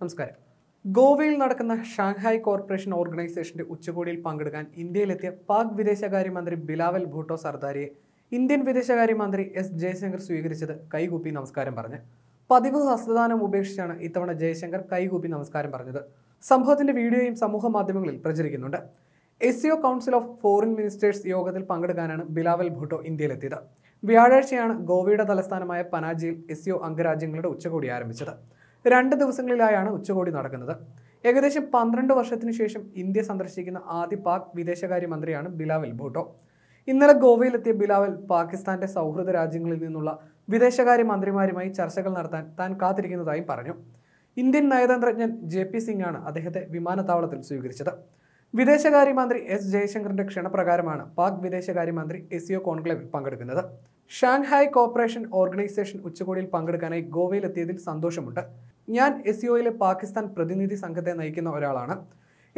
നമസ്കാരം ഗോവയിൽ നടക്കുന്ന ഷാങ്ഹായ് കോർപ്പറേഷൻ ഓർഗനൈസേഷന്റെ ഉച്ചകോടിയിൽ പങ്കെടുക്കാൻ ഇന്ത്യയിലെത്തിയ പാക് വിദേശകാര്യമന്ത്രി ബിലാവൽ ഭൂട്ടോ സർദാരിയെ ഇന്ത്യൻ വിദേശകാര്യമന്ത്രി എസ് ജയശങ്കർ സ്വീകരിച്ചത് കൈകൂപ്പി നമസ്കാരം പറഞ്ഞു പതിവ് ഹസ്തദാനം ഉപേക്ഷിച്ചാണ് ഇത്തവണ ജയശങ്കർ കൈകൂപ്പി നമസ്കാരം പറഞ്ഞത് സംഭവത്തിന്റെ വീഡിയോയും സമൂഹ മാധ്യമങ്ങളിൽ പ്രചരിക്കുന്നുണ്ട് S council of foreign ministers യോഗത്തിൽ പങ്കെടുക്കാനാണ് ബിലാവൽ ഭൂട്ടോ ഇന്ത്യയിലെത്തിയത് വ്യാഴാഴ്ചയാണ് ഗോവയുടെ തലസ്ഥാനമായ പനാജിയിൽ എസ് അംഗരാജ്യങ്ങളുടെ ഉച്ചകോടി ആരംഭിച്ചത് രണ്ട് ദിവസങ്ങളിലായാണ് ഉച്ചകോടി നടക്കുന്നത് ഏകദേശം പന്ത്രണ്ട് വർഷത്തിന് ശേഷം ഇന്ത്യ സന്ദർശിക്കുന്ന ആദ്യ പാക് വിദേശകാര്യമന്ത്രിയാണ് ബിലാവൽ ഭൂട്ടോ ഇന്നലെ ഗോവയിലെത്തിയ ബിലാവൽ പാകിസ്ഥാന്റെ സൗഹൃദ രാജ്യങ്ങളിൽ നിന്നുള്ള വിദേശകാര്യമന്ത്രിമാരുമായി ചർച്ചകൾ നടത്താൻ താൻ കാത്തിരിക്കുന്നതായും പറഞ്ഞു ഇന്ത്യൻ നയതന്ത്രജ്ഞൻ ജെ പി സിംഗ് ആണ് അദ്ദേഹത്തെ വിമാനത്താവളത്തിൽ സ്വീകരിച്ചത് വിദേശകാര്യമന്ത്രി എസ് ജയശങ്കറിന്റെ ക്ഷണപ്രകാരമാണ് പാക് വിദേശകാര്യമന്ത്രി എസിയോ കോൺക്ലേവിൽ പങ്കെടുക്കുന്നത് ഷാങ്ഹായ് കോപ്പറേഷൻ ഓർഗനൈസേഷൻ ഉച്ചകോടിയിൽ പങ്കെടുക്കാനായി ഗോവയിലെത്തിയതിൽ സന്തോഷമുണ്ട് ഞാൻ എസ് സിഒയിലെ പാകിസ്ഥാൻ പ്രതിനിധി സംഘത്തെ നയിക്കുന്ന ഒരാളാണ്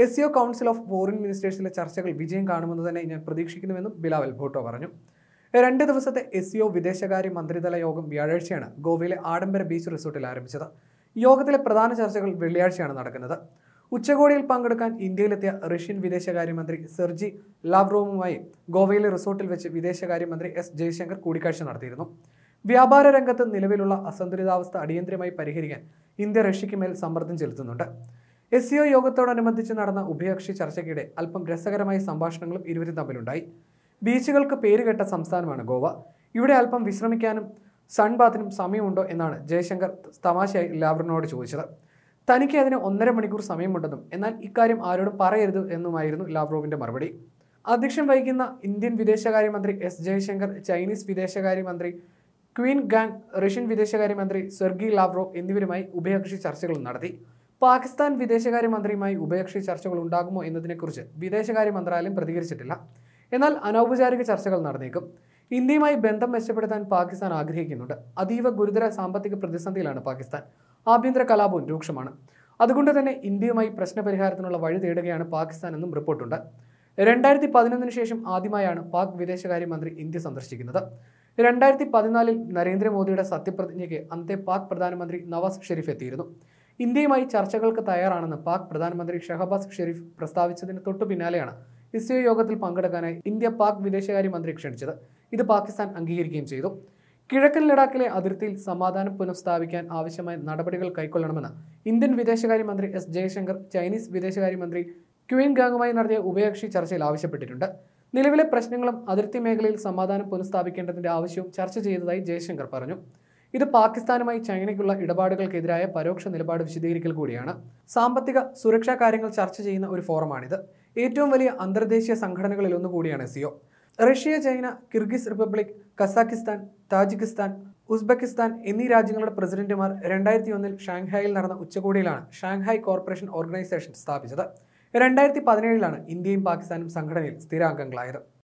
S C O council of foreign മിനിസ്റ്റേഴ്സിലെ ചർച്ചകൾ വിജയം കാണുമെന്ന് തന്നെ ഞാൻ പ്രതീക്ഷിക്കുന്നുവെന്നും ബിലാവൽ ഭൂട്ടോ പറഞ്ഞു രണ്ട് ദിവസത്തെ എസ് സിഒ വിദേശകാര്യ മന്ത്രിതല യോഗം വ്യാഴാഴ്ചയാണ് ഗോവയിലെ ആഡംബര ബീച്ച് റിസോർട്ടിൽ ആരംഭിച്ചത് യോഗത്തിലെ പ്രധാന ചർച്ചകൾ വെള്ളിയാഴ്ചയാണ് നടക്കുന്നത് ഉച്ചകോടിയിൽ പങ്കെടുക്കാൻ ഇന്ത്യയിലെത്തിയ റഷ്യൻ വിദേശകാര്യമന്ത്രി സെർജി ലാവ്റോവുമായി ഗോവയിലെ റിസോർട്ടിൽ വെച്ച് വിദേശകാര്യമന്ത്രി എസ് ജയശങ്കർ കൂടിക്കാഴ്ച നടത്തിയിരുന്നു വ്യാപാര രംഗത്ത് നിലവിലുള്ള അസന്തുലിതാവസ്ഥ അടിയന്തരമായി പരിഹരിക്കാൻ ഇന്ത്യ റഷ്യയ്ക്ക് മേൽ സമ്മർദ്ദം ചെലുത്തുന്നുണ്ട് എസ് സിഒ യോഗത്തോടനുബന്ധിച്ച് നടന്ന ഉഭയകക്ഷി ചർച്ചയ്ക്കിടെ അല്പം രസകരമായ സംഭാഷണങ്ങളും ഇരുവരും തമ്മിലുണ്ടായി ബീച്ചുകൾക്ക് പേരുകെട്ട സംസ്ഥാനമാണ് ഗോവ ഇവിടെ അല്പം വിശ്രമിക്കാനും സൺബാത്തിനും സമയമുണ്ടോ എന്നാണ് ജയശങ്കർ തമാശയായി ലാവ്റിനോട് ചോദിച്ചത് തനിക്ക് അതിന് ഒന്നര മണിക്കൂർ സമയമുണ്ടെന്നും എന്നാൽ ഇക്കാര്യം ആരോടും പറയരുത് എന്നുമായിരുന്നു ലാവ്റോവിൻ്റെ മറുപടി അധ്യക്ഷം വഹിക്കുന്ന ഇന്ത്യൻ വിദേശകാര്യമന്ത്രി എസ് ജയശങ്കർ ചൈനീസ് വിദേശകാര്യമന്ത്രി ക്വീൻ ഗാങ് റഷ്യൻ വിദേശകാര്യമന്ത്രി സെർഗി ലാവ്റോവ് എന്നിവരുമായി ഉഭയകക്ഷി ചർച്ചകൾ നടത്തി പാകിസ്ഥാൻ വിദേശകാര്യമന്ത്രിയുമായി ഉഭയകക്ഷി ചർച്ചകൾ ഉണ്ടാകുമോ എന്നതിനെക്കുറിച്ച് വിദേശകാര്യ മന്ത്രാലയം പ്രതികരിച്ചിട്ടില്ല എന്നാൽ അനൗപചാരിക ചർച്ചകൾ നടന്നേക്കും ഇന്ത്യയുമായി ബന്ധം മെച്ചപ്പെടുത്താൻ പാകിസ്ഥാൻ ആഗ്രഹിക്കുന്നുണ്ട് അതീവ ഗുരുതര സാമ്പത്തിക പ്രതിസന്ധിയിലാണ് പാകിസ്ഥാൻ ആഭ്യന്തര കലാപവും രൂക്ഷമാണ് അതുകൊണ്ട് തന്നെ ഇന്ത്യയുമായി പ്രശ്നപരിഹാരത്തിനുള്ള വഴി തേടുകയാണ് പാകിസ്ഥാൻ എന്നും റിപ്പോർട്ടുണ്ട് രണ്ടായിരത്തി പതിനൊന്നിന് ശേഷം ആദ്യമായാണ് പാക് വിദേശകാര്യമന്ത്രി ഇന്ത്യ സന്ദർശിക്കുന്നത് രണ്ടായിരത്തി പതിനാലിൽ നരേന്ദ്രമോദിയുടെ സത്യപ്രതിജ്ഞയ്ക്ക് അന്നത്തെ പാക് പ്രധാനമന്ത്രി നവാസ് ഷെരീഫ് എത്തിയിരുന്നു ഇന്ത്യയുമായി ചർച്ചകൾക്ക് തയ്യാറാണെന്ന് പാക് പ്രധാനമന്ത്രി ഷഹബാസ് ഷെരീഫ് പ്രസ്താവിച്ചതിന് തൊട്ടു പിന്നാലെയാണ് ഇസ്രോ യോഗത്തിൽ പങ്കെടുക്കാനായി ഇന്ത്യ പാക് വിദേശകാര്യമന്ത്രി ക്ഷണിച്ചത് ഇത് പാകിസ്ഥാൻ അംഗീകരിക്കുകയും ചെയ്തു കിഴക്കൻ ലഡാക്കിലെ അതിർത്തിയിൽ സമാധാനം പുനഃസ്ഥാപിക്കാൻ ആവശ്യമായ നടപടികൾ കൈക്കൊള്ളണമെന്ന് ഇന്ത്യൻ വിദേശകാര്യമന്ത്രി എസ് ജയശങ്കർ ചൈനീസ് വിദേശകാര്യമന്ത്രി ക്യുവിൻ ഗാങ്ങുമായി നടത്തിയ ഉഭയകക്ഷി ചർച്ചയിൽ ആവശ്യപ്പെട്ടിട്ടുണ്ട് നിലവിലെ പ്രശ്നങ്ങളും അതിർത്തി മേഖലയിൽ സമാധാനം പുനഃസ്ഥാപിക്കേണ്ടതിൻ്റെ ആവശ്യവും ചർച്ച ചെയ്തതായി ജയശങ്കർ പറഞ്ഞു ഇത് പാകിസ്ഥാനുമായി ചൈനയ്ക്കുള്ള ഇടപാടുകൾക്കെതിരായ പരോക്ഷ നിലപാട് വിശദീകരിക്കൽ കൂടിയാണ് സാമ്പത്തിക സുരക്ഷാ കാര്യങ്ങൾ ചർച്ച ചെയ്യുന്ന ഒരു ഫോറമാണിത് ഏറ്റവും വലിയ അന്തർദേശീയ സംഘടനകളിലൊന്നുകൂടിയാണ് കൂടിയാണ് C O Russia China Kyrgyz Republic Kazakhstan Tajikistan Uzbekistan എന്നീ രാജ്യങ്ങളുടെ പ്രസിഡന്റുമാർ രണ്ടായിരത്തി ഒന്നിൽ ഷാങ്ഹായിൽ നടന്ന ഉച്ചകോടിയിലാണ് ഷാങ്ഹായ് കോർപ്പറേഷൻ ഓർഗനൈസേഷൻ സ്ഥാപിച്ചത് രണ്ടായിരത്തി പതിനേഴിലാണ് ഇന്ത്യയും പാകിസ്ഥാനും സംഘടനയിൽ സ്ഥിരാംഗങ്ങളായത്